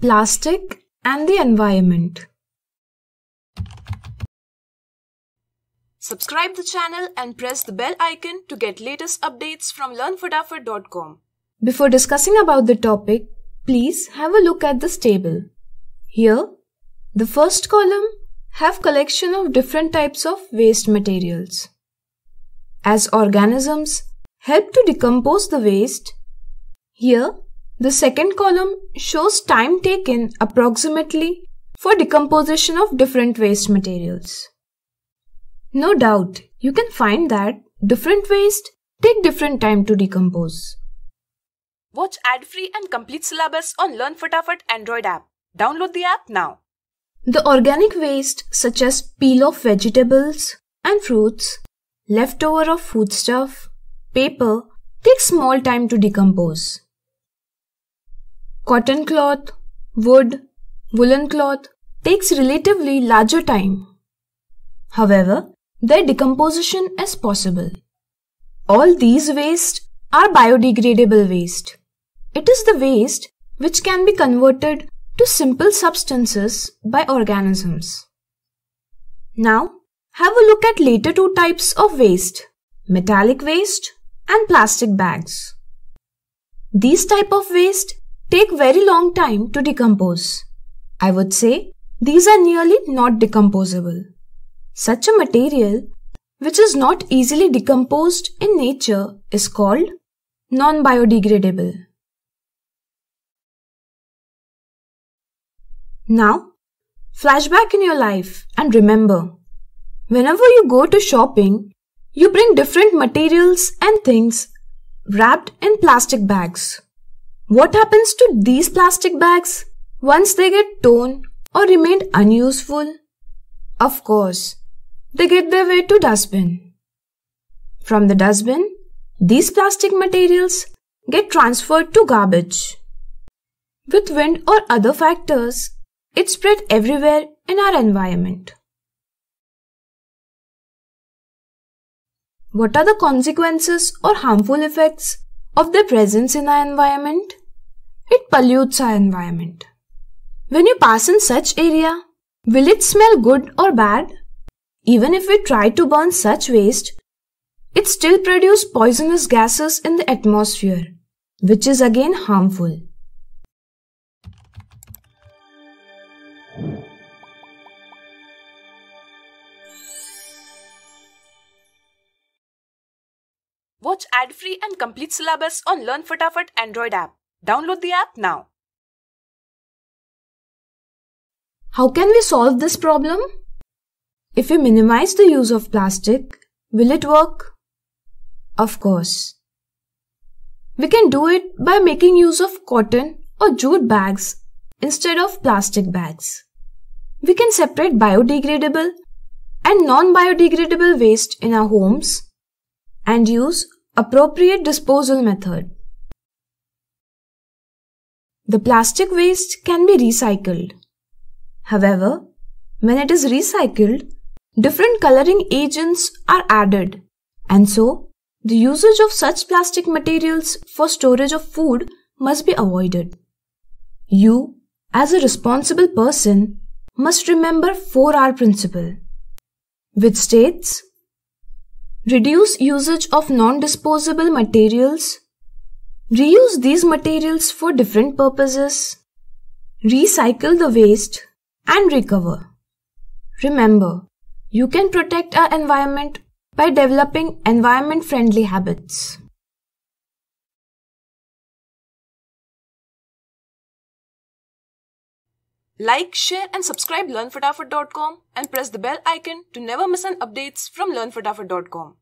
Plastic and the environment. Subscribe the channel and press the bell icon to get latest updates from learnfadafad.com. Before discussing about the topic, please have a look at this table. Here, the first column have collection of different types of waste materials. As organisms help to decompose the waste, here the second column shows time taken approximately for decomposition of different waste materials. No doubt, you can find that different waste take different time to decompose. Watch ad-free and complete syllabus on Learn Fatafat Android app. Download the app now. The organic waste such as peel of vegetables and fruits, leftover of foodstuff, paper take small time to decompose cotton cloth, wood, woolen cloth takes relatively larger time. However, their decomposition is possible. All these waste are biodegradable waste. It is the waste which can be converted to simple substances by organisms. Now, have a look at later two types of waste, metallic waste and plastic bags. These type of waste take very long time to decompose. I would say these are nearly not decomposable. Such a material which is not easily decomposed in nature is called non-biodegradable. Now, flashback in your life and remember, whenever you go to shopping, you bring different materials and things wrapped in plastic bags. What happens to these plastic bags once they get torn or remain unuseful? Of course, they get their way to dustbin. From the dustbin, these plastic materials get transferred to garbage. With wind or other factors, it spread everywhere in our environment. What are the consequences or harmful effects of their presence in our environment? It pollutes our environment. When you pass in such area, will it smell good or bad? Even if we try to burn such waste, it still produces poisonous gases in the atmosphere, which is again harmful. Watch ad-free and complete syllabus on Learn Fatafat Android app. Download the app now. How can we solve this problem? If we minimize the use of plastic, will it work? Of course. We can do it by making use of cotton or jute bags instead of plastic bags. We can separate biodegradable and non-biodegradable waste in our homes and use appropriate disposal method. The plastic waste can be recycled. However, when it is recycled, different coloring agents are added and so the usage of such plastic materials for storage of food must be avoided. You, as a responsible person, must remember 4R principle, which states Reduce usage of non-disposable materials Reuse these materials for different purposes. Recycle the waste and recover. Remember, you can protect our environment by developing environment-friendly habits. Like, share and subscribe LearnFatafat.com and press the bell icon to never miss an updates from LearnFatafat.com.